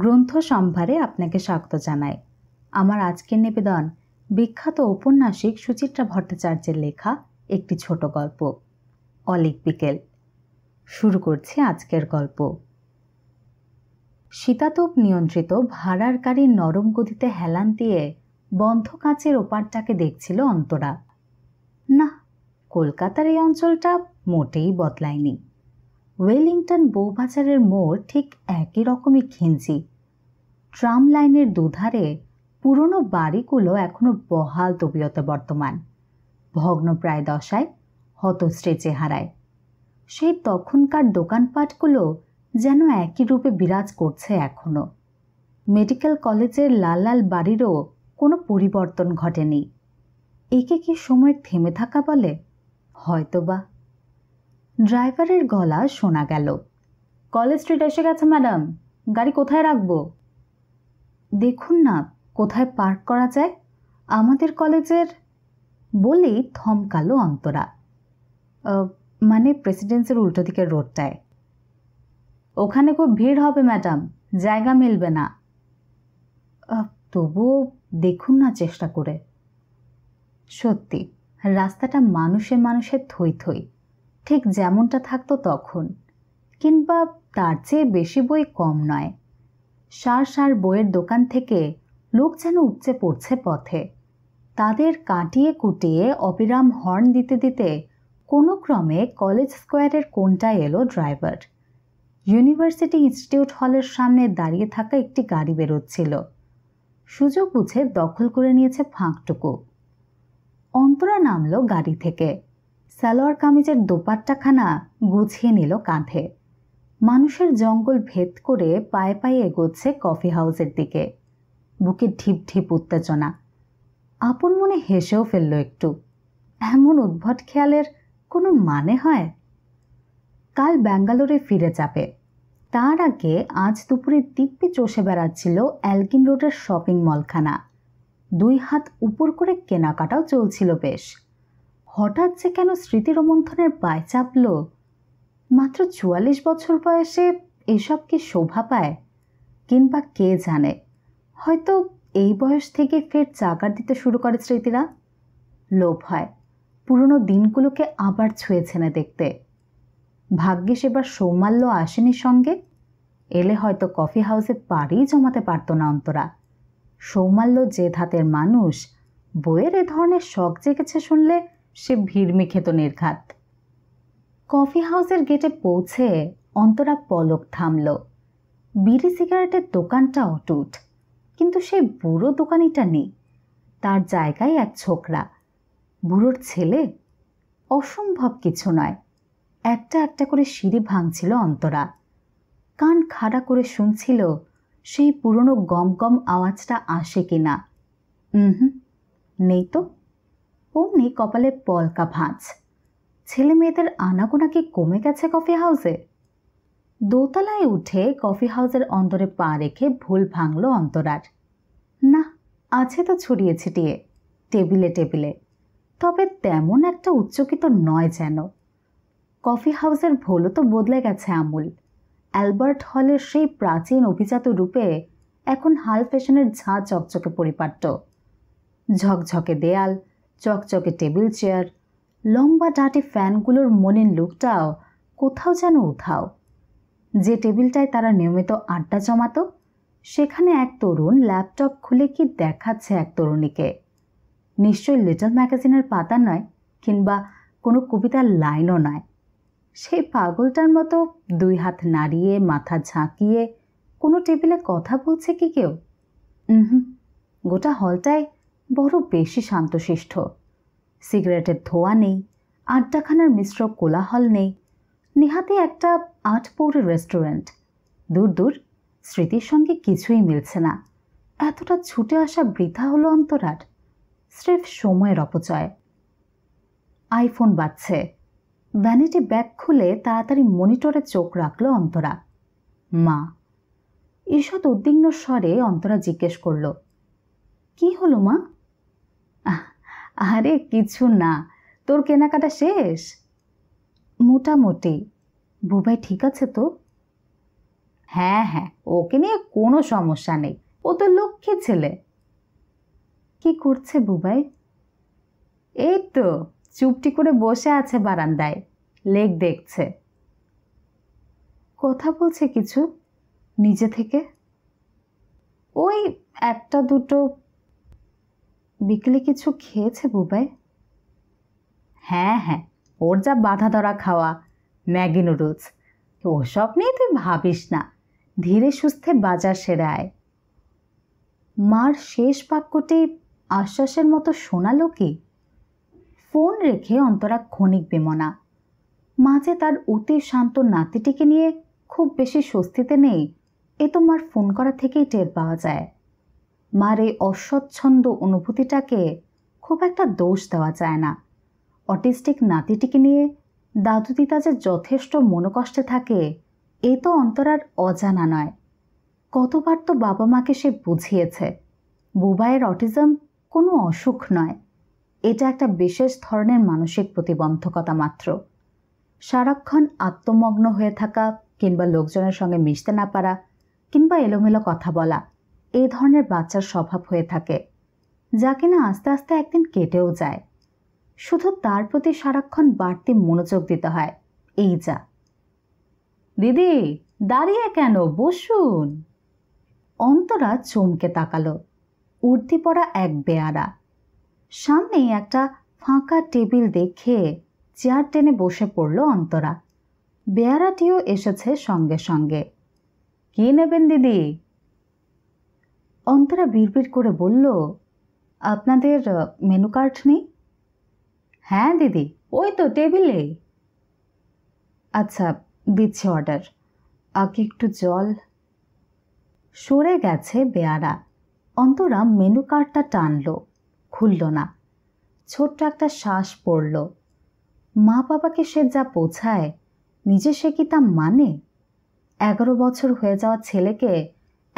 গ্রন্থ সম্ভারে আপনাকে স্বাগত জানাই আমার আজকের নিবেদন বিখ্যাত ঔপন্যাসিক সুচিত্রা ভট্টাচার্যের লেখা একটি ছোট গল্প অলিক বিকেল শুরু করছি আজকের গল্প শীতাতপ নিয়ন্ত্রিত ভাড়ার গাড়ির নরম গতিতে হেলান দিয়ে বন্ধ কাঁচের ওপারটাকে দেখছিল অন্তরা না কলকাতার এই অঞ্চলটা মোটেই বদলায়নি ওয়েলিংটন বৌবাজারের মোড় ঠিক একই রকমই ঘিঞ্জি ট্রাম লাইনের দুধারে পুরনো বাড়িগুলো এখনও বহাল তবিয়তে বর্তমান ভগ্নপ্রায় দশায় হতশ্রী চেহারায় সেই তখনকার দোকানপাটগুলো যেন একই রূপে বিরাজ করছে এখনও মেডিকেল কলেজের লাল লাল বাড়িরও কোনো পরিবর্তন ঘটেনি একে কি সময়ের থেমে থাকা বলে হয়তোবা ড্রাইভারের গলা শোনা গেল কলেজ স্ট্রিট এসে গেছে ম্যাডাম গাড়ি কোথায় রাখব দেখুন না কোথায় পার্ক করা যায় আমাদের কলেজের বলেই থমকালো অন্তরা মানে প্রেসিডেন্সের উল্টো দিকের রোডটায় ওখানে খুব ভিড় হবে ম্যাডাম জায়গা মিলবে না তবুও দেখুন না চেষ্টা করে সত্যি রাস্তাটা মানুষে মানুষের থই থই ঠিক যেমনটা থাকতো তখন কিংবা তার চেয়ে বেশি বই কম নয় সার সার বইয়ের দোকান থেকে লোক যেন উপচে পড়ছে পথে তাদের কাটিয়ে কুটিয়ে অবিরাম হর্ন দিতে দিতে কোনো ক্রমে কলেজ স্কোয়ারের কোনটায় এলো ড্রাইভার ইউনিভার্সিটি ইনস্টিটিউট হলের সামনে দাঁড়িয়ে থাকা একটি গাড়ি বেরোচ্ছিল সুযোগ বুঝে দখল করে নিয়েছে ফাঁকটুকু অন্তরা নামলো গাড়ি থেকে সালোয়ার কামিজের দোপাট্টাখানা গুছিয়ে নিল কাঁধে মানুষের জঙ্গল ভেদ করে পায়ে পায়ে এগোচ্ছে কফি হাউসের দিকে বুকে ঢিপ ঢিপ উত্তেজনা আপন মনে হেসেও ফেলল একটু এমন উদ্ভট খেয়ালের কোনো মানে হয় কাল ব্যাঙ্গালোরে ফিরে যাবে তার আগে আজ দুপুরে দিব্যি চষে বেড়াচ্ছিল অ্যালকিন রোডের শপিং মলখানা দুই হাত উপর করে কেনাকাটাও চলছিল বেশ হঠাৎ যে কেন স্মৃতিরোমন্থনের পায়ে চাপল মাত্র চুয়াল্লিশ বছর বয়সে এসব কি শোভা পায় কিংবা কে জানে হয়তো এই বয়স থেকে ফের চাকার দিতে শুরু করে স্মৃতিরা লোভ হয় পুরনো দিনগুলোকে আবার ছুঁয়েছে না দেখতে ভাগ্যে এবার সৌমাল্য আসেনি সঙ্গে এলে হয়তো কফি হাউসে পাড়ি জমাতে পারত না অন্তরা সৌমাল্য যে ধাতের মানুষ বইয়ের এ ধরনের শখ জেগেছে শুনলে সে ভিড়মে খেত নির্ঘাত কফি হাউসের গেটে পৌঁছে অন্তরা পলক থামল বিড়ি সিগারেটের দোকানটা অটুট কিন্তু সেই বুড়ো দোকানিটা নেই তার জায়গায় এক ছোকরা বুড়োর ছেলে অসম্ভব কিছু নয় একটা একটা করে সিঁড়ি ভাঙছিল অন্তরা কান খাড়া করে শুনছিল সেই পুরনো গম গম আওয়াজটা আসে কিনা হুম নেই তো অমনি কপালে পলকা ভাঁজ ছেলে মেয়েদের আনাগোনা কি কমে গেছে কফি হাউসে দোতলায় উঠে কফি হাউসের অন্তরে পা রেখে ভুল ভাঙল অন্তরার না আছে তো ছড়িয়ে ছিটিয়ে টেবিলে টেবিলে তবে তেমন একটা উচ্চকিত নয় যেন কফি হাউসের ভুলও তো বদলে গেছে আমূল অ্যালবার্ট হলের সেই প্রাচীন অভিজাত রূপে এখন হাল ফ্যাশনের ঝাঁ চকচকে পরিপাট্য ঝকঝকে দেয়াল চকচকে টেবিল চেয়ার লম্বা ডাটে ফ্যানগুলোর মনের লুকটাও কোথাও যেন উধাও যে টেবিলটায় তারা নিয়মিত আড্ডা জমাত সেখানে এক তরুণ ল্যাপটপ খুলে কি দেখাচ্ছে এক তরুণীকে নিশ্চয়ই লিটল ম্যাগাজিনের পাতা নয় কিংবা কোনো কবিতার লাইনও নয় সেই পাগলটার মতো দুই হাত নাড়িয়ে মাথা ঝাঁকিয়ে কোনো টেবিলে কথা বলছে কি কেউ হুম গোটা হলটায় বড় বেশি শান্তশিষ্ট সিগারেটের ধোয়া নেই আড্ডাখানার মিশ্র কোলাহল নেই নেহাতে একটা আটপৌর রেস্টুরেন্ট দূর দূর স্মৃতির সঙ্গে কিছুই মিলছে না এতটা ছুটে আসা বৃথা হলো অন্তরাট স্রেফ সময়ের অপচয় আইফোন বাজছে ভ্যানিটি ব্যাগ খুলে তাড়াতাড়ি মনিটরে চোখ রাখল অন্তরা মা ঈষৎ উদ্বিগ্ন স্বরে অন্তরা জিজ্ঞেস করল কি হলো মা আরে কিছু না তোর কেনাকাটা শেষ মোটামুটি বুবাই ঠিক আছে তো হ্যাঁ হ্যাঁ ওকে নিয়ে কোনো সমস্যা নেই ও তো লক্ষ্মী ছেলে কি করছে বুবাই এই তো চুপটি করে বসে আছে বারান্দায় লেক দেখছে কথা বলছে কিছু নিজে থেকে ওই একটা দুটো বিকেলে কিছু খেয়েছে বুবাই হ্যাঁ হ্যাঁ ওর যা বাধা ধরা খাওয়া ম্যাগি নুডলস ওসব নিয়ে তুই ভাবিস না ধীরে সুস্থে বাজার সেরে আয় মার শেষ বাক্যটি আশ্বাসের মতো শোনালো কি ফোন রেখে অন্তরা ক্ষণিক বেমনা মাঝে তার অতি শান্ত নাতিটিকে নিয়ে খুব বেশি স্বস্তিতে নেই এ তো মার ফোন করা থেকেই টের পাওয়া যায় মার এই অস্বচ্ছন্দ অনুভূতিটাকে খুব একটা দোষ দেওয়া যায় না অটিস্টিক নাতিটিকে নিয়ে দাদু দিদা যে যথেষ্ট মনোকষ্টে থাকে এ তো অন্তরার অজানা নয় কতবার তো বাবা মাকে সে বুঝিয়েছে বুবাইয়ের অটিজম কোনো অসুখ নয় এটা একটা বিশেষ ধরনের মানসিক প্রতিবন্ধকতা মাত্র সারাক্ষণ আত্মমগ্ন হয়ে থাকা কিংবা লোকজনের সঙ্গে মিশতে না পারা কিংবা এলোমেলো কথা বলা এই ধরনের বাচ্চার স্বভাব হয়ে থাকে যা কিনা আস্তে আস্তে একদিন কেটেও যায় শুধু তার প্রতি সারাক্ষণ বাড়তি মনোযোগ দিতে হয় এই যা দিদি দাঁড়িয়ে কেন বসুন অন্তরা চমকে তাকালো উর্দি পড়া এক বেয়ারা সামনেই একটা ফাঁকা টেবিল দেখে চেয়ার টেনে বসে পড়ল অন্তরা বেয়ারাটিও এসেছে সঙ্গে সঙ্গে কে নেবেন দিদি অন্তরা বিড়বিড় করে বলল আপনাদের মেনু কার্ড নেই হ্যাঁ দিদি ওই তো টেবিলে আচ্ছা দিচ্ছি অর্ডার আগে একটু জল সরে গেছে বেয়ারা অন্তরা মেনু কার্ডটা টানল খুলল না ছোট্ট একটা শ্বাস পড়ল মা বাবাকে সে যা বোঝায় নিজে সে কি তা মানে এগারো বছর হয়ে যাওয়া ছেলেকে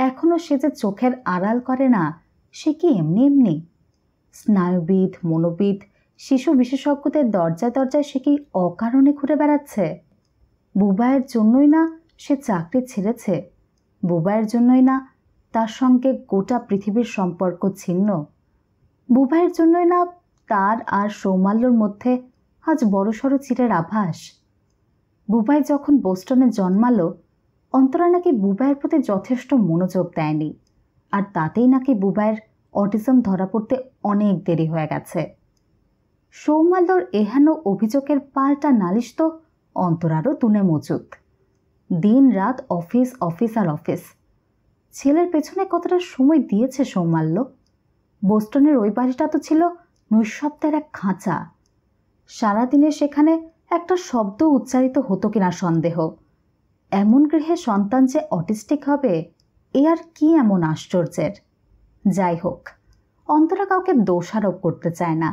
এখনও সে যে চোখের আড়াল করে না সে কি এমনি এমনি স্নায়ুবিদ মনোবিদ শিশু বিশেষজ্ঞদের দরজায় দরজায় সে কি অকারণে ঘুরে বেড়াচ্ছে বুবাইয়ের জন্যই না সে চাকরি ছেড়েছে বুবাইয়ের জন্যই না তার সঙ্গে গোটা পৃথিবীর সম্পর্ক ছিন্ন বুবাইয়ের জন্যই না তার আর সৌমাল্যর মধ্যে আজ বড়সড় চিরের আভাস বুবাই যখন বোস্টনে জন্মালো অন্তরা নাকি বুবাইয়ের প্রতি যথেষ্ট মনোযোগ দেয়নি আর তাতেই নাকি বুবাইয়ের অটিজম ধরা পড়তে অনেক দেরি হয়ে গেছে সৌমাল্যর এহেন অভিযোগের পাল্টা নালিশ তো অন্তরারও তুনে মজুত দিন রাত অফিস অফিস আর অফিস ছেলের পেছনে কতটা সময় দিয়েছে সৌমাল্য বোস্টনের ওই বাড়িটা তো ছিল নৈশব্দের এক খাঁচা সারাদিনে সেখানে একটা শব্দ উচ্চারিত হতো কিনা সন্দেহ এমন গৃহে সন্তান যে অটিস্টিক হবে এ আর কি এমন আশ্চর্যের যাই হোক অন্তরা কাউকে দোষারোপ করতে চায় না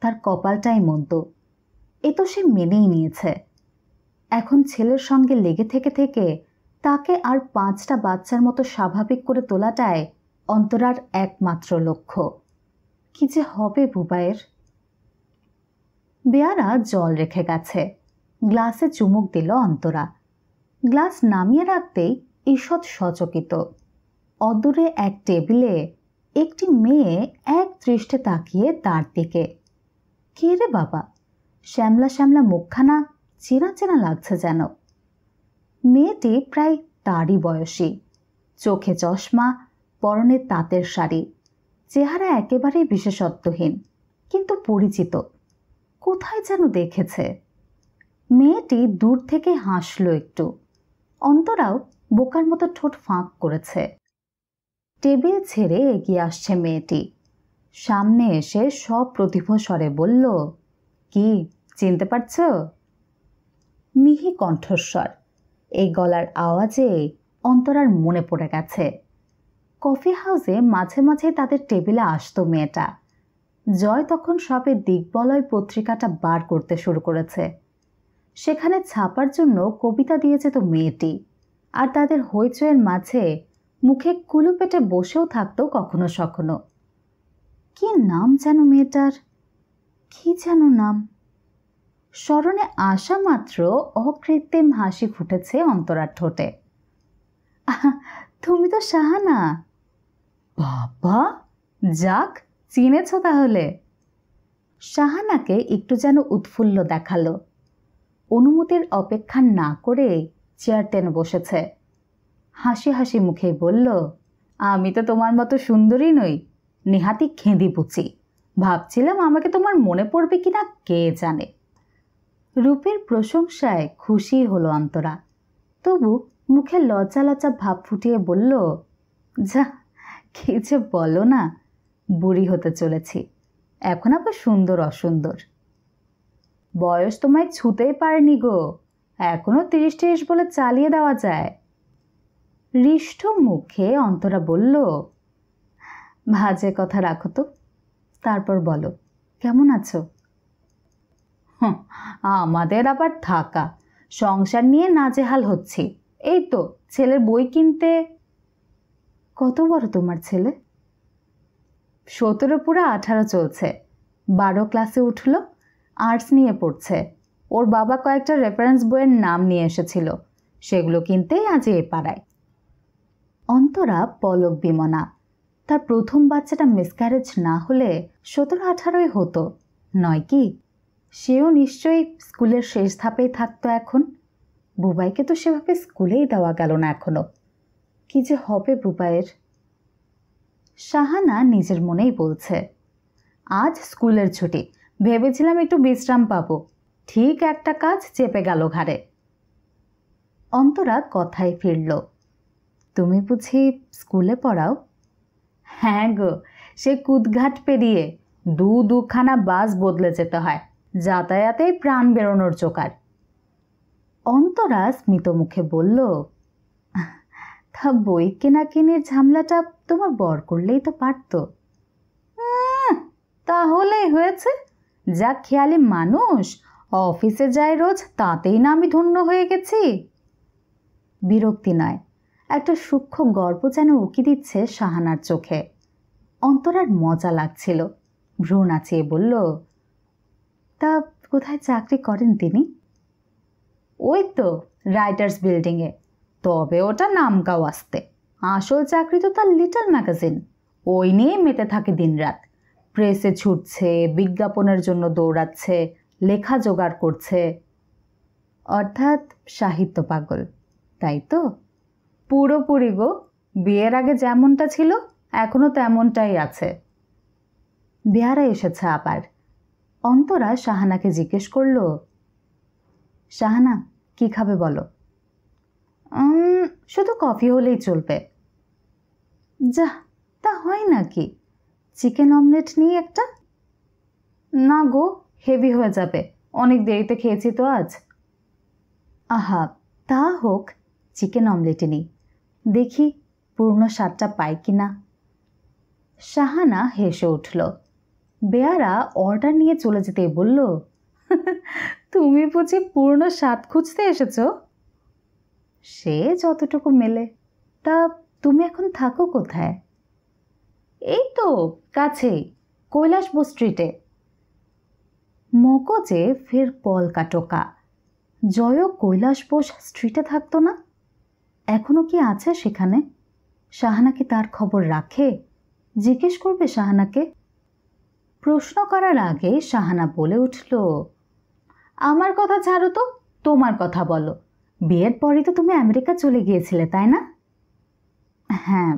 তার কপালটাই মন্দ এ তো সে মেনেই নিয়েছে এখন ছেলের সঙ্গে লেগে থেকে থেকে তাকে আর পাঁচটা বাচ্চার মতো স্বাভাবিক করে তোলাটায় অন্তরার একমাত্র লক্ষ্য কি যে হবে বুবায়ের বেয়ারা জল রেখে গেছে গ্লাসে চুমুক দিল অন্তরা গ্লাস নামিয়ে রাখতেই ঈষৎ সচকিত অদূরে এক টেবিলে একটি মেয়ে এক দৃষ্টে তাকিয়ে তার দিকে কে রে বাবা শ্যামলা শ্যামলা মুখখানা চেনা চেনা লাগছে যেন মেয়েটি প্রায় তারই বয়সী চোখে চশমা পরনে তাঁতের শাড়ি চেহারা একেবারেই বিশেষত্বহীন কিন্তু পরিচিত কোথায় যেন দেখেছে মেয়েটি দূর থেকে হাসলো একটু অন্তরাও বোকার মতো ঠোঁট ফাঁক করেছে টেবিল ছেড়ে এগিয়ে আসছে মেয়েটি সামনে এসে সব প্রতিভ স্বরে বলল কি চিনতে পারছ মিহি কণ্ঠস্বর এই গলার আওয়াজে অন্তরার মনে পড়ে গেছে কফি হাউসে মাঝে মাঝে তাদের টেবিলে আসতো মেয়েটা জয় তখন সবে দিগ্বলয় পত্রিকাটা বার করতে শুরু করেছে সেখানে ছাপার জন্য কবিতা দিয়েছে তো মেয়েটি আর তাদের হইচয়ের মাঝে মুখে কুলু পেটে বসেও থাকতো কখনো সখনো কি নাম যেন মেয়েটার কি যেন নাম স্মরণে আসা মাত্র অকৃত্রিম হাসি ফুটেছে অন্তরার ঠোঁটে তুমি তো সাহানা বাবা যাক চিনেছ তাহলে সাহানাকে একটু যেন উৎফুল্ল দেখালো অনুমতির অপেক্ষা না করে চেয়ার টেনে বসেছে হাসি হাসি মুখে বলল আমি তো তোমার মতো সুন্দরী নই নেহাতি খেঁদি বুঝি ভাবছিলাম আমাকে তোমার মনে পড়বে কি না কে জানে রূপের প্রশংসায় খুশি হলো অন্তরা তবু মুখে লজ্জা লজ্জা ভাব ফুটিয়ে বলল যা কি যে বলো না বুড়ি হতে চলেছি এখন আবার সুন্দর অসুন্দর বয়স তোমায় ছুতেই পারেনি গো এখনও তিরিশ তিরিশ বলে চালিয়ে দেওয়া যায় হৃষ্ট মুখে অন্তরা বলল ভাজে কথা রাখো তো তারপর বলো কেমন আছো আমাদের আবার থাকা সংসার নিয়ে নাজেহাল হচ্ছে এই তো ছেলের বই কিনতে কত বড় তোমার ছেলে সতেরো পুরা আঠারো চলছে বারো ক্লাসে উঠলো আর্টস নিয়ে পড়ছে ওর বাবা কয়েকটা রেফারেন্স বইয়ের নাম নিয়ে এসেছিল সেগুলো কিনতেই আজ এ পাড়ায় অন্তরা পলক বিমনা তার প্রথম বাচ্চাটা মিসক্যারেজ না হলে সতেরো আঠারোই হতো নয় কি সেও নিশ্চয়ই স্কুলের শেষ ধাপেই থাকতো এখন বুবাইকে তো সেভাবে স্কুলেই দেওয়া গেল না এখনও কি যে হবে বুবাইয়ের সাহানা নিজের মনেই বলছে আজ স্কুলের ছুটি ভেবেছিলাম একটু বিশ্রাম পাব ঠিক একটা কাজ চেপে গেল ঘাড়ে অন্তরা কথায় ফিরল তুমি বুঝি স্কুলে পড়াও হ্যাঁ গো সে কুদঘাট পেরিয়ে দু দুখানা বাস বদলে যেতে হয় যাতায়াতেই প্রাণ বেরোনোর চোকার অন্তরা স্মিত মুখে বলল তা বই কেনা কিনির ঝামলাটা তোমার বর করলেই তো পারত তাহলেই হয়েছে যা খেয়ালে মানুষ অফিসে যায় রোজ তাতেই না আমি ধন্য হয়ে গেছি বিরক্তি নয় একটা সূক্ষ্ম গর্ব যেন উকি দিচ্ছে সাহানার চোখে অন্তরার মজা লাগছিল ভ্রু নাচিয়ে বলল তা কোথায় চাকরি করেন তিনি ওই তো রাইটার্স বিল্ডিংয়ে তবে ওটা নামকাও আসতে আসল চাকরি তো তার লিটল ম্যাগাজিন ওই নিয়ে মেতে থাকে দিনরাত প্রেসে ছুটছে বিজ্ঞাপনের জন্য দৌড়াচ্ছে লেখা জোগাড় করছে অর্থাৎ সাহিত্য পাগল তাই তো পুরোপুরি গো বিয়ের আগে যেমনটা ছিল এখনও তেমনটাই আছে বিহারা এসেছে আবার অন্তরা শাহানাকে জিজ্ঞেস করল শাহানা কি খাবে বলো শুধু কফি হলেই চলবে যা তা হয় নাকি চিকেন অমলেট নিই একটা না গো হেভি হয়ে যাবে অনেক দেরিতে খেয়েছি তো আজ আহা তা হোক চিকেন অমলেটই নিই দেখি পূর্ণ স্বাদটা পাই কি না শাহানা হেসে উঠল বেয়ারা অর্ডার নিয়ে চলে যেতে বলল তুমি বুঝি পূর্ণ স্বাদ খুঁজতে এসেছ সে যতটুকু মেলে তা তুমি এখন থাকো কোথায় এই তো কাছেই কৈলাসবু স্ট্রিটে মগজে ফের পল কাটোকা জয় কৈলাস বোস স্ট্রিটে থাকতো না এখনও কি আছে সেখানে শাহানা কি তার খবর রাখে জিজ্ঞেস করবে শাহানাকে প্রশ্ন করার আগে শাহানা বলে উঠল আমার কথা ছাড়ো তো তোমার কথা বলো বিয়ের পরই তো তুমি আমেরিকা চলে গিয়েছিলে তাই না হ্যাঁ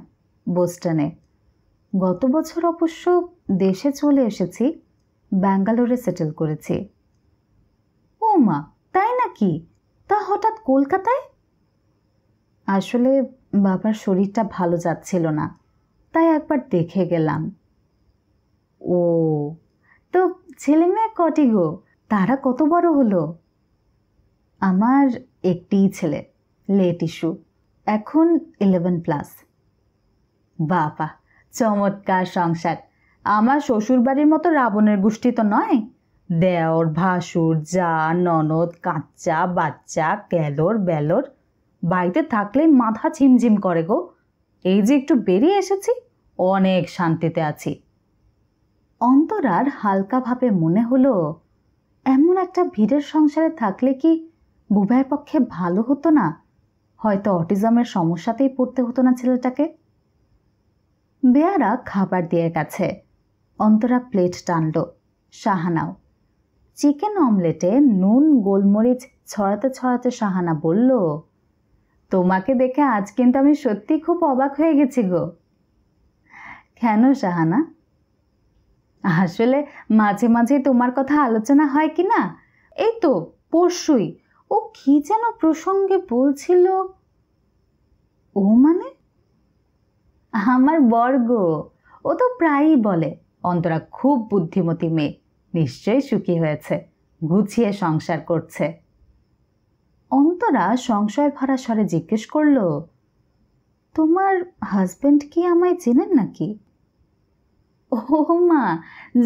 বোস্টনে গত বছর অবশ্য দেশে চলে এসেছি ব্যাঙ্গালোরে সেটেল করেছি ও মা তাই নাকি তা হঠাৎ কলকাতায় আসলে বাবার শরীরটা ভালো যাচ্ছিল না তাই একবার দেখে গেলাম ও তো ছেলে মেয়ে কটি গো তারা কত বড় হলো আমার একটিই ছেলে লেট ইস্যু এখন ইলেভেন প্লাস বাবা চমৎকার সংসার আমার শ্বশুরবাড়ির মতো রাবণের গোষ্ঠী তো নয় দেওর ভাসুর যা ননদ কাচ্চা বাচ্চা ক্যালোর বেলোর বাড়িতে থাকলে মাথা ঝিমঝিম করে গো এই যে একটু বেরিয়ে এসেছি অনেক শান্তিতে আছি অন্তরার হালকাভাবে মনে হলো এমন একটা ভিড়ের সংসারে থাকলে কি বুবাইয়ের পক্ষে ভালো হতো না হয়তো অটিজমের সমস্যাতেই পড়তে হতো না ছেলেটাকে বেয়ারা খাবার দিয়ে গেছে অন্তরা প্লেট টানল সাহানাও চিকেন অমলেটে নুন গোলমরিচ ছড়াতে ছড়াতে সাহানা বলল তোমাকে দেখে আজ কিন্তু আমি সত্যি খুব অবাক হয়ে গেছি গো কেন সাহানা আসলে মাঝে মাঝে তোমার কথা আলোচনা হয় কি না এই তো পরশুই ও কি যেন প্রসঙ্গে বলছিল ও মানে আমার বর্গ ও তো প্রায়ই বলে অন্তরা খুব বুদ্ধিমতী মেয়ে নিশ্চয়ই সুখী হয়েছে গুছিয়ে সংসার করছে অন্তরা সংশয় ভরা স্বরে জিজ্ঞেস করল তোমার হাজবেন্ড কি আমায় চেনেন নাকি ও মা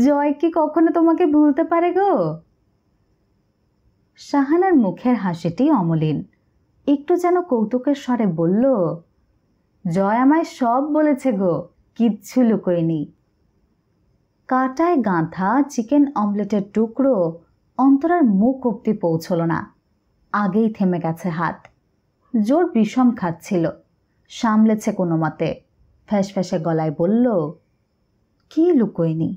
জয় কি কখনো তোমাকে ভুলতে পারে গো শাহানার মুখের হাসিটি অমলিন একটু যেন কৌতুকের স্বরে বলল জয় আমায় সব বলেছে গো কিচ্ছু লুকোয়নি কাটায় গাঁথা চিকেন অমলেটের টুকরো অন্তরার মুখ অব্দি পৌঁছল না আগেই থেমে গেছে হাত জোর বিষম খাচ্ছিল সামলেছে কোনো মতে ফ্যাসফ্যাসে গলায় বলল কি লুকোয়নি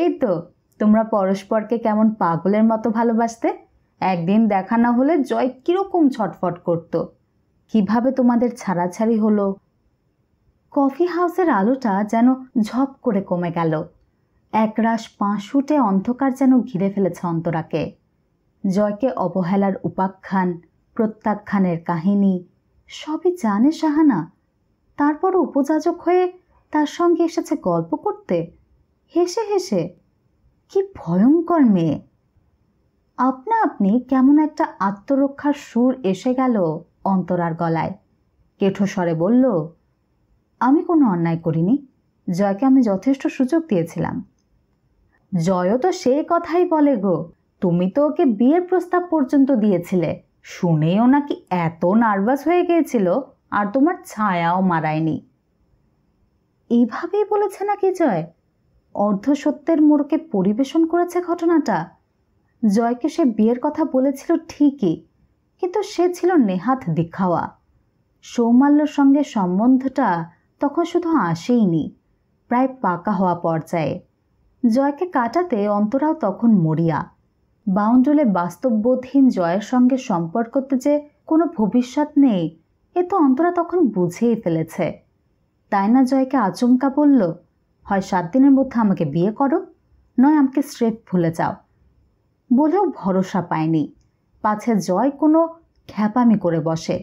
এই তো তোমরা পরস্পরকে কেমন পাগলের মতো ভালোবাসতে একদিন দেখা না হলে জয় কীরকম ছটফট করতো কিভাবে তোমাদের ছাড়াছাড়ি হলো কফি হাউসের আলোটা যেন ঝপ করে কমে গেল একরাশ পাঁশুটে অন্ধকার যেন ঘিরে ফেলেছে অন্তরাকে জয়কে অবহেলার উপাখ্যান প্রত্যাখ্যানের কাহিনী সবই জানে সাহানা তারপর উপযাজক হয়ে তার সঙ্গে এসেছে গল্প করতে হেসে হেসে কি ভয়ঙ্কর মেয়ে আপনা আপনি কেমন একটা আত্মরক্ষার সুর এসে গেল অন্তরার গলায় কেঠোস্বরে বলল আমি কোনো অন্যায় করিনি জয়কে আমি যথেষ্ট সুযোগ দিয়েছিলাম জয়ও তো সে কথাই বলে গো তুমি তো ওকে বিয়ের প্রস্তাব পর্যন্ত দিয়েছিলে শুনেও নাকি এত নার্ভাস হয়ে গিয়েছিল আর তোমার ছায়াও মারায়নি এইভাবেই বলেছে নাকি জয় অর্ধসত্যের মোড়কে পরিবেশন করেছে ঘটনাটা জয়কে সে বিয়ের কথা বলেছিল ঠিকই কিন্তু সে ছিল নেহাত দীক্ষাওয়া সৌমাল্যর সঙ্গে সম্বন্ধটা তখন শুধু আসেইনি প্রায় পাকা হওয়া পর্যায়ে জয়কে কাটাতে অন্তরাও তখন মরিয়া বাউন্ডুলে বাস্তববোধহীন জয়ের সঙ্গে সম্পর্কতে যে কোনো ভবিষ্যৎ নেই এ তো অন্তরা তখন বুঝেই ফেলেছে তাই না জয়কে আচমকা বলল হয় সাত দিনের মধ্যে আমাকে বিয়ে করো নয় আমাকে স্রেফ ভুলে যাও বলেও ভরসা পায়নি পাছে জয় কোনো খ্যাপামি করে বসে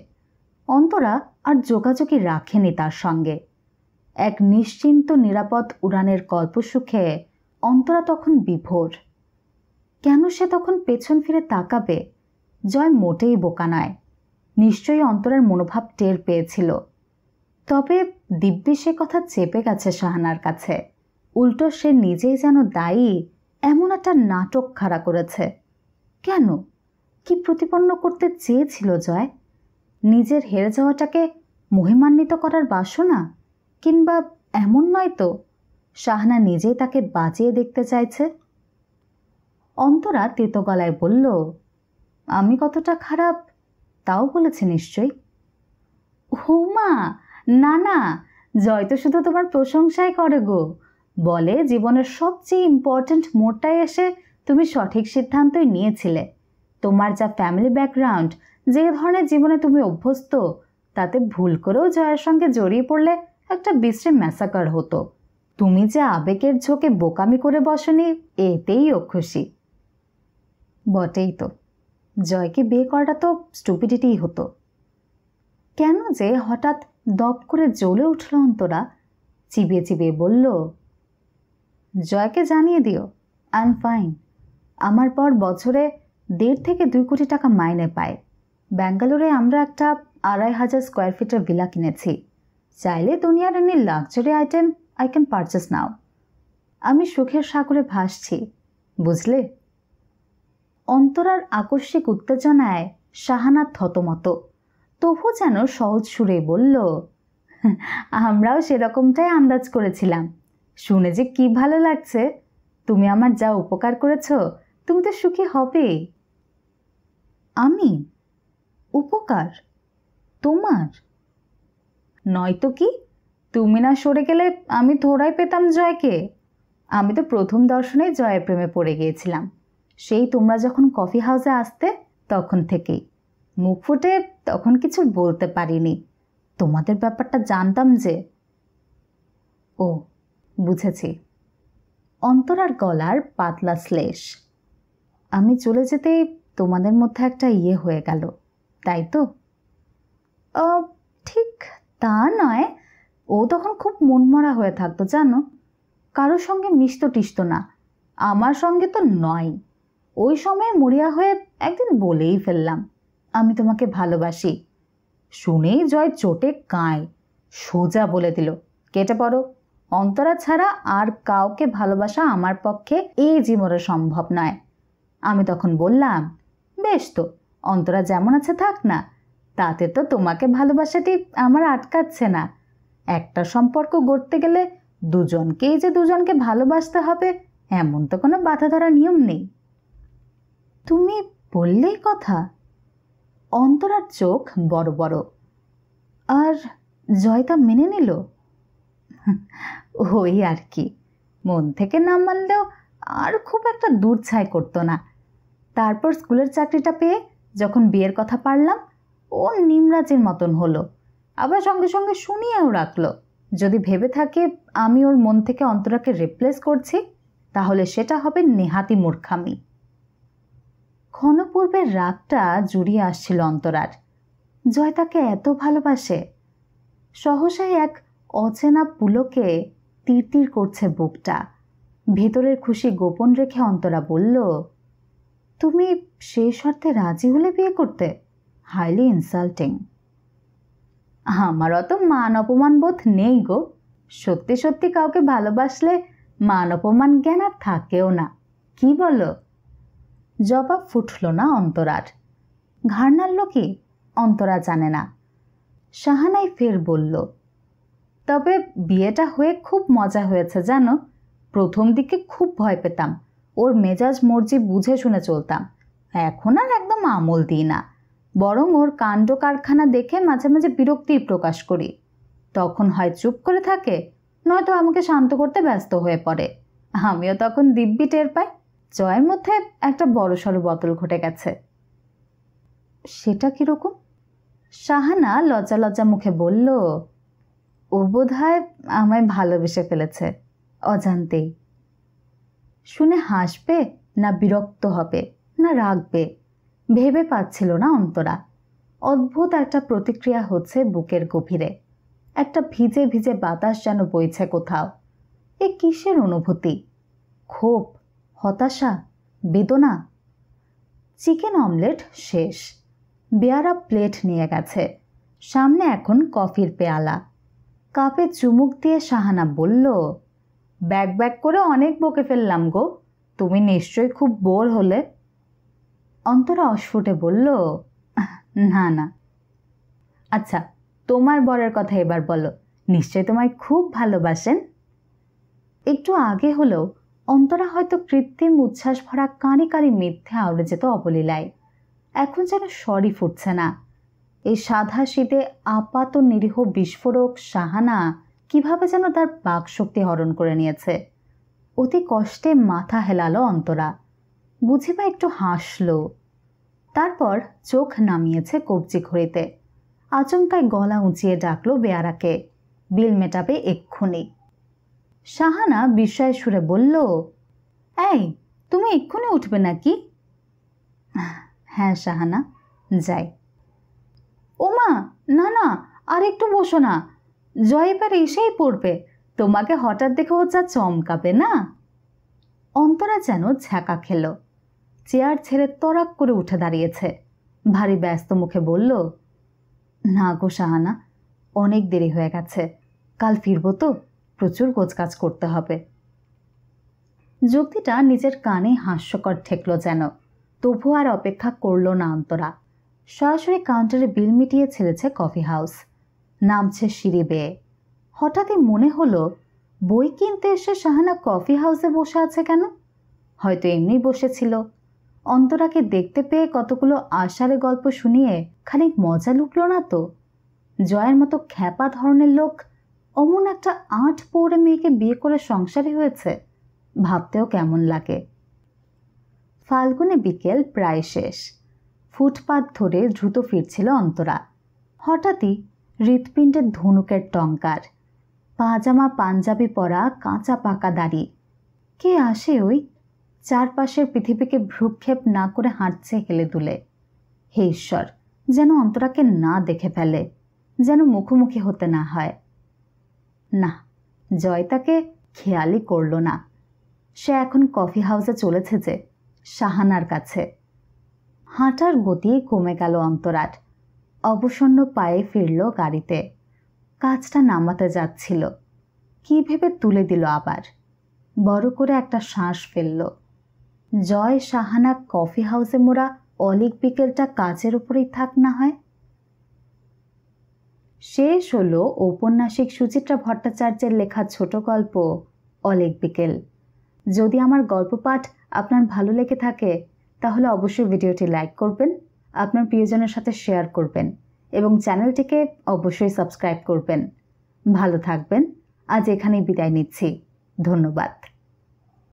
অন্তরা আর যোগাযোগই রাখেনি তার সঙ্গে এক নিশ্চিন্ত নিরাপদ উড়ানের কল্পসুখে অন্তরা তখন বিভোর কেন সে তখন পেছন ফিরে তাকাবে জয় মোটেই বোকা নয় নিশ্চয়ই অন্তরার মনোভাব টের পেয়েছিল তবে দিব্যি সে কথা চেপে গেছে শাহানার কাছে উল্টো সে নিজেই যেন দায়ী এমন একটা নাটক খাড়া করেছে কেন কি প্রতিপন্ন করতে চেয়েছিল জয় নিজের হেরে যাওয়াটাকে মহিমান্বিত করার বাসনা কিংবা এমন নয় তো শাহনা নিজেই তাকে বাঁচিয়ে দেখতে চাইছে অন্তরা তেতো গলায় বলল আমি কতটা খারাপ তাও বলেছে নিশ্চয়ই হুমা না না জয় তো শুধু তোমার প্রশংসাই করে গো বলে জীবনের সবচেয়ে ইম্পর্ট্যান্ট মোড়টায় এসে তুমি সঠিক সিদ্ধান্তই নিয়েছিলে তোমার যা ফ্যামিলি ব্যাকগ্রাউন্ড যে ধরনের জীবনে তুমি অভ্যস্ত তাতে ভুল করেও জয়ের সঙ্গে জড়িয়ে পড়লে একটা বিশ্রী ম্যাসাকার হতো তুমি যে আবেগের ঝোঁকে বোকামি করে বসনি এতেই খুশি বটেই তো জয়কে বিয়ে করাটা তো স্টুপিডিটিই হতো কেন যে হঠাৎ দপ করে জ্বলে উঠল অন্তরা চিবিয়ে চিবিয়ে বলল জয়কে জানিয়ে দিও আই এম ফাইন আমার পর বছরে দেড় থেকে দুই কোটি টাকা মাইনে পায় ব্যাঙ্গালোরে আমরা একটা আড়াই হাজার স্কোয়ার ফিটের ভিলা কিনেছি চাইলে দুনিয়ার এনে luxury item I can purchase now আমি সুখের সাগরে ভাসছি বুঝলে অন্তরার আকস্মিক উত্তেজনায় শাহানা থতমত তবু যেন সহজ সুরে বলল আমরাও সেরকমটাই আন্দাজ করেছিলাম শুনে যে কি ভালো লাগছে তুমি আমার যা উপকার করেছ তুমি তো সুখী হবেই আমি উপকার তোমার নয়তো কি তুমি না সরে গেলে আমি থোড়াই পেতাম জয়কে আমি তো প্রথম দর্শনে জয়ের প্রেমে পড়ে গিয়েছিলাম সেই তোমরা যখন কফি হাউসে আসতে তখন থেকেই মুখ ফুটে তখন কিছু বলতে পারিনি তোমাদের ব্যাপারটা জানতাম যে ও বুঝেছি অন্তরার গলার পাতলা শ্লেষ আমি চলে যেতেই তোমাদের মধ্যে একটা ইয়ে হয়ে গেল তাই তো ঠিক তা নয় ও তখন খুব মনমরা হয়ে থাকতো জানো কারোর সঙ্গে মিশতো টিশত না আমার সঙ্গে তো নয় ওই সময় মরিয়া হয়ে একদিন বলেই ফেললাম আমি তোমাকে ভালোবাসি শুনেই জয় চোটে কায় সোজা বলে দিল কেটে পড়ো অন্তরা ছাড়া আর কাউকে ভালোবাসা আমার পক্ষে এই জীবনে সম্ভব নয় আমি তখন বললাম বেশ তো অন্তরা যেমন আছে থাক না তাতে তো তোমাকে ভালোবাসাটি আমার আটকাচ্ছে না একটা সম্পর্ক গড়তে গেলে দুজনকেই যে দুজনকে ভালোবাসতে হবে এমন তো কোনো বাধা ধরা নিয়ম নেই তুমি বললেই কথা অন্তরার চোখ বড় বড় আর জয়তা মেনে নিল ওই আর কি মন থেকে না মানলেও আর খুব একটা দূর ছাই করতো না তারপর স্কুলের চাকরিটা পেয়ে যখন বিয়ের কথা পারলাম ও নিমরাজের মতন হলো আবার সঙ্গে সঙ্গে শুনিয়েও রাখলো যদি ভেবে থাকে আমি ওর মন থেকে অন্তরাকে রিপ্লেস করছি তাহলে সেটা হবে নেহাতি মূর্খামি ক্ষণপূর্বের রাগটা জুড়িয়ে আসছিল অন্তরার জয় তাকে এত ভালোবাসে সহসাই এক অচেনা পুলকে তীর তীর করছে বুকটা ভেতরের খুশি গোপন রেখে অন্তরা বলল তুমি সেই শর্তে রাজি হলে বিয়ে করতে হাইলি ইনসাল্টিং আমার অত মান অপমান বোধ নেই গো সত্যি সত্যি কাউকে ভালোবাসলে মান অপমান জ্ঞান আর থাকেও না কি বলো জবাব ফুটল না অন্তরার ঘাড়নার লোকই অন্তরা জানে না সাহানাই ফের বলল তবে বিয়েটা হয়ে খুব মজা হয়েছে জানো প্রথম দিকে খুব ভয় পেতাম ওর মেজাজ মর্জি বুঝে শুনে চলতাম এখন আর একদম আমল দিই না বরং ওর কাণ্ড কারখানা দেখে মাঝে মাঝে বিরক্তি প্রকাশ করি তখন হয় চুপ করে থাকে নয়তো আমাকে শান্ত করতে ব্যস্ত হয়ে পড়ে আমিও তখন দিব্যি টের পাই জয়ের মধ্যে একটা বড়সড় বদল ঘটে গেছে সেটা কীরকম সাহানা লজ্জা লজ্জা মুখে বলল ও বোধহয় আমায় ভালোবেসে ফেলেছে অজান্তেই শুনে হাসবে না বিরক্ত হবে না রাগবে ভেবে পাচ্ছিল না অন্তরা অদ্ভুত একটা প্রতিক্রিয়া হচ্ছে বুকের গভীরে একটা ভিজে ভিজে বাতাস যেন বইছে কোথাও এ কিসের অনুভূতি ক্ষোভ হতাশা বেদনা চিকেন অমলেট শেষ বেয়ারা প্লেট নিয়ে গেছে সামনে এখন কফির পেয়ালা কাপে চুমুক দিয়ে শাহানা বলল ব্যাক ব্যাক করে অনেক বকে ফেললাম গো তুমি নিশ্চয়ই খুব বোর হলে অন্তরা অস্ফুটে বলল না না আচ্ছা তোমার বরের কথা এবার বলো নিশ্চয় তোমায় খুব ভালোবাসেন একটু আগে হলেও অন্তরা হয়তো কৃত্রিম উচ্ছ্বাস ভরা কাঁড়ি কাঁড়ি মিথ্যে আউড়ে যেত অবলীলায় এখন যেন সরি ফুটছে না এই সাদা শীতে আপাত নিরীহ বিস্ফোরক সাহানা কিভাবে যেন তার শক্তি হরণ করে নিয়েছে অতি কষ্টে মাথা হেলালো অন্তরা বুঝিবা একটু হাসল তারপর চোখ নামিয়েছে কবজি ঘড়িতে আচমকায় গলা উঁচিয়ে ডাকল বেয়ারাকে বিল মেটাবে এক্ষুনি সাহানা বিস্ময় সুরে বলল এই তুমি এক্ষুনি উঠবে নাকি হ্যাঁ সাহানা যাই ওমা না না আর একটু বসো না জয় এবার এসেই পড়বে তোমাকে হঠাৎ দেখে ও যা চমকাবে না অন্তরা যেন ঝাঁকা খেল চেয়ার ছেড়ে তরাক করে উঠে দাঁড়িয়েছে ভারী ব্যস্ত মুখে বলল না গো সাহানা অনেক দেরি হয়ে গেছে কাল ফিরবো তো প্রচুর গোছকাজ করতে হবে যুক্তিটা নিজের কানে হাস্যকর ঠেকল যেন তবু আর অপেক্ষা করল না অন্তরা সরাসরি কাউন্টারে বিল মিটিয়ে ছেড়েছে কফি হাউস নামছে সিঁড়ি বেয়ে হঠাৎই মনে হলো বই কিনতে এসে শাহানা কফি হাউসে বসে আছে কেন হয়তো এমনি বসেছিল অন্তরাকে দেখতে পেয়ে কতগুলো আষাঢ়ে গল্প শুনিয়ে খানিক মজা লুকল না তো জয়ের মতো খ্যাপা ধরনের লোক অমন একটা আট পৌরে মেয়েকে বিয়ে করে সংসারী হয়েছে ভাবতেও কেমন লাগে ফাল্গুনে বিকেল প্রায় শেষ ফুটপাত ধরে দ্রুত ফিরছিল অন্তরা হঠাৎই হৃৎপিণ্ডের ধনুকের টঙ্কার পাজামা পাঞ্জাবি পরা কাঁচা পাকা দাড়ি কে আসে ওই চারপাশের পৃথিবীকে ভ্রুক্ষেপ না করে হাঁটছে হেলে দুলে হে ঈশ্বর যেন অন্তরাকে না দেখে ফেলে যেন মুখোমুখি হতে না হয় না জয় তাকে খেয়ালই করল না সে এখন কফি হাউসে চলেছে যে সাহানার কাছে হাঁটার গতি কমে গেল অন্তরাট অবসন্ন পায়ে ফিরল গাড়িতে কাজটা নামাতে যাচ্ছিল কী ভেবে তুলে দিল আবার বড় করে একটা শ্বাস ফেলল জয় সাহানা কফি হাউসে মোড়া অলিক বিকেলটা কাজের উপরেই থাক না হয় শেষ হলো ঔপন্যাসিক সুচিত্রা ভট্টাচার্যের লেখা ছোট গল্প অলিক বিকেল যদি আমার গল্প পাঠ আপনার ভালো লেগে থাকে তাহলে অবশ্যই ভিডিওটি লাইক করবেন আপনার প্রিয়জনের সাথে শেয়ার করবেন এবং চ্যানেলটিকে অবশ্যই সাবস্ক্রাইব করবেন ভালো থাকবেন আজ এখানেই বিদায় নিচ্ছি ধন্যবাদ